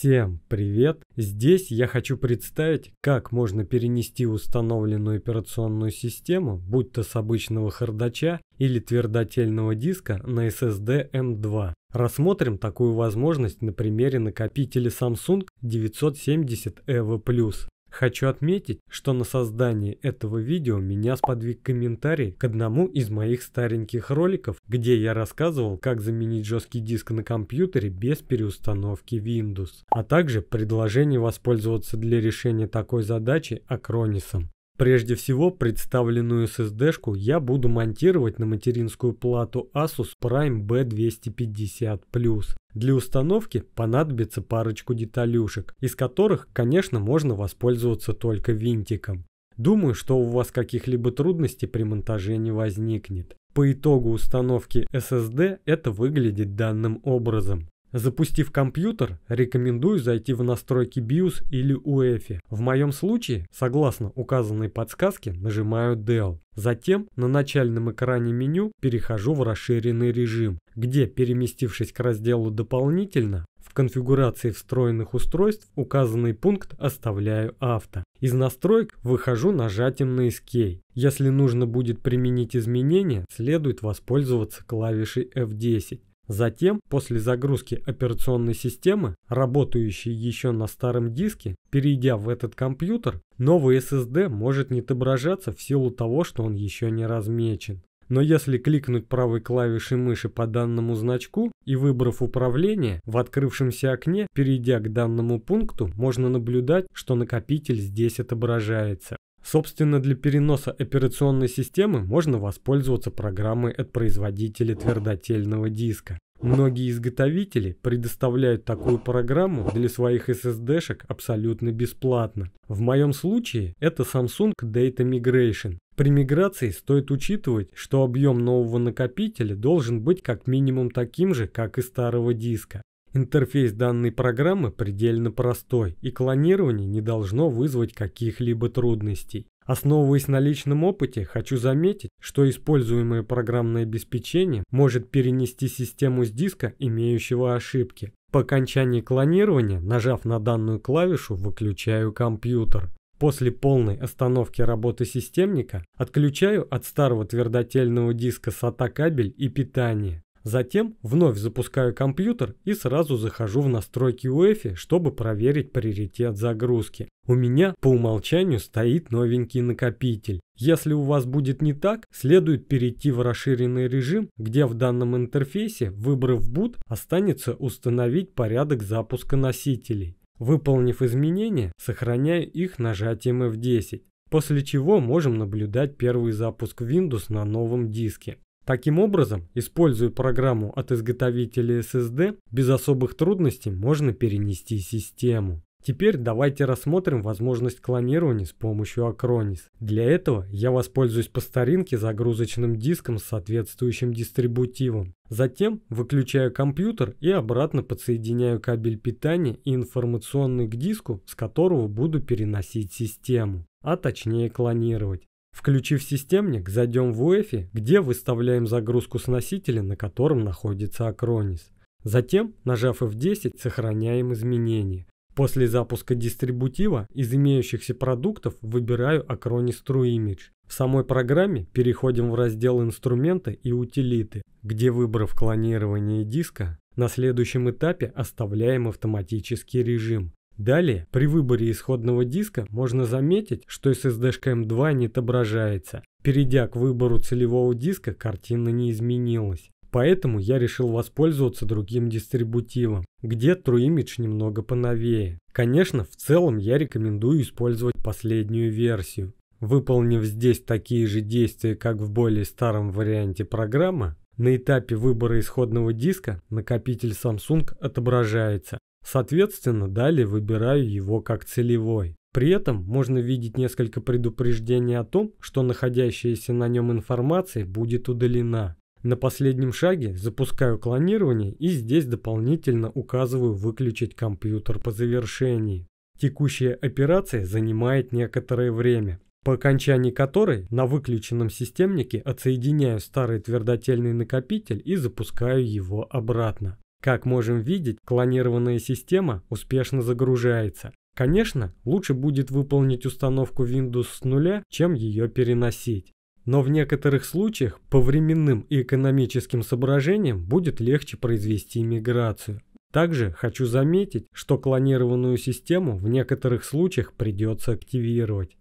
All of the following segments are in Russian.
Всем привет! Здесь я хочу представить, как можно перенести установленную операционную систему, будь то с обычного хардача или твердотельного диска на SSD M2. Рассмотрим такую возможность на примере накопителя Samsung 970 EVO+. Хочу отметить, что на создание этого видео меня сподвиг комментарий к одному из моих стареньких роликов, где я рассказывал, как заменить жесткий диск на компьютере без переустановки Windows, а также предложение воспользоваться для решения такой задачи Акронисом. Прежде всего, представленную SSD-шку я буду монтировать на материнскую плату Asus Prime B250+. Для установки понадобится парочку деталюшек, из которых, конечно, можно воспользоваться только винтиком. Думаю, что у вас каких-либо трудностей при монтаже не возникнет. По итогу установки SSD это выглядит данным образом. Запустив компьютер, рекомендую зайти в настройки BIOS или UEFI. В моем случае, согласно указанной подсказке, нажимаю DEL. Затем на начальном экране меню перехожу в расширенный режим, где, переместившись к разделу «Дополнительно», в конфигурации встроенных устройств указанный пункт оставляю «Авто». Из настроек выхожу нажатием на Escape. Если нужно будет применить изменения, следует воспользоваться клавишей F10. Затем, после загрузки операционной системы, работающей еще на старом диске, перейдя в этот компьютер, новый SSD может не отображаться в силу того, что он еще не размечен. Но если кликнуть правой клавишей мыши по данному значку и выбрав управление, в открывшемся окне, перейдя к данному пункту, можно наблюдать, что накопитель здесь отображается. Собственно, для переноса операционной системы можно воспользоваться программой от производителя твердотельного диска. Многие изготовители предоставляют такую программу для своих SSD-шек абсолютно бесплатно. В моем случае это Samsung Data Migration. При миграции стоит учитывать, что объем нового накопителя должен быть как минимум таким же, как и старого диска. Интерфейс данной программы предельно простой, и клонирование не должно вызвать каких-либо трудностей. Основываясь на личном опыте, хочу заметить, что используемое программное обеспечение может перенести систему с диска, имеющего ошибки. По окончании клонирования, нажав на данную клавишу, выключаю компьютер. После полной остановки работы системника отключаю от старого твердотельного диска SATA кабель и питание. Затем вновь запускаю компьютер и сразу захожу в настройки UEFI, чтобы проверить приоритет загрузки. У меня по умолчанию стоит новенький накопитель. Если у вас будет не так, следует перейти в расширенный режим, где в данном интерфейсе, выбрав boot, останется установить порядок запуска носителей. Выполнив изменения, сохраняю их нажатием F10, после чего можем наблюдать первый запуск Windows на новом диске. Таким образом, используя программу от изготовителя SSD, без особых трудностей можно перенести систему. Теперь давайте рассмотрим возможность клонирования с помощью Acronis. Для этого я воспользуюсь по старинке загрузочным диском с соответствующим дистрибутивом. Затем выключаю компьютер и обратно подсоединяю кабель питания и информационный к диску, с которого буду переносить систему, а точнее клонировать. Включив системник, зайдем в UEFI, где выставляем загрузку с носителя, на котором находится Acronis. Затем, нажав F10, сохраняем изменения. После запуска дистрибутива из имеющихся продуктов выбираю Acronis True Image. В самой программе переходим в раздел «Инструменты» и «Утилиты», где, выбрав клонирование диска, на следующем этапе оставляем автоматический режим. Далее, при выборе исходного диска можно заметить, что SSD-шка M2 не отображается. Перейдя к выбору целевого диска, картина не изменилась. Поэтому я решил воспользоваться другим дистрибутивом, где TrueImage немного поновее. Конечно, в целом я рекомендую использовать последнюю версию. Выполнив здесь такие же действия, как в более старом варианте программы, на этапе выбора исходного диска накопитель Samsung отображается, Соответственно, далее выбираю его как целевой. При этом можно видеть несколько предупреждений о том, что находящаяся на нем информация будет удалена. На последнем шаге запускаю клонирование и здесь дополнительно указываю выключить компьютер по завершении. Текущая операция занимает некоторое время, по окончании которой на выключенном системнике отсоединяю старый твердотельный накопитель и запускаю его обратно. Как можем видеть, клонированная система успешно загружается. Конечно, лучше будет выполнить установку Windows с нуля, чем ее переносить. Но в некоторых случаях по временным и экономическим соображениям будет легче произвести миграцию. Также хочу заметить, что клонированную систему в некоторых случаях придется активировать.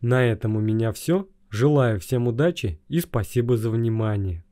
На этом у меня все. Желаю всем удачи и спасибо за внимание.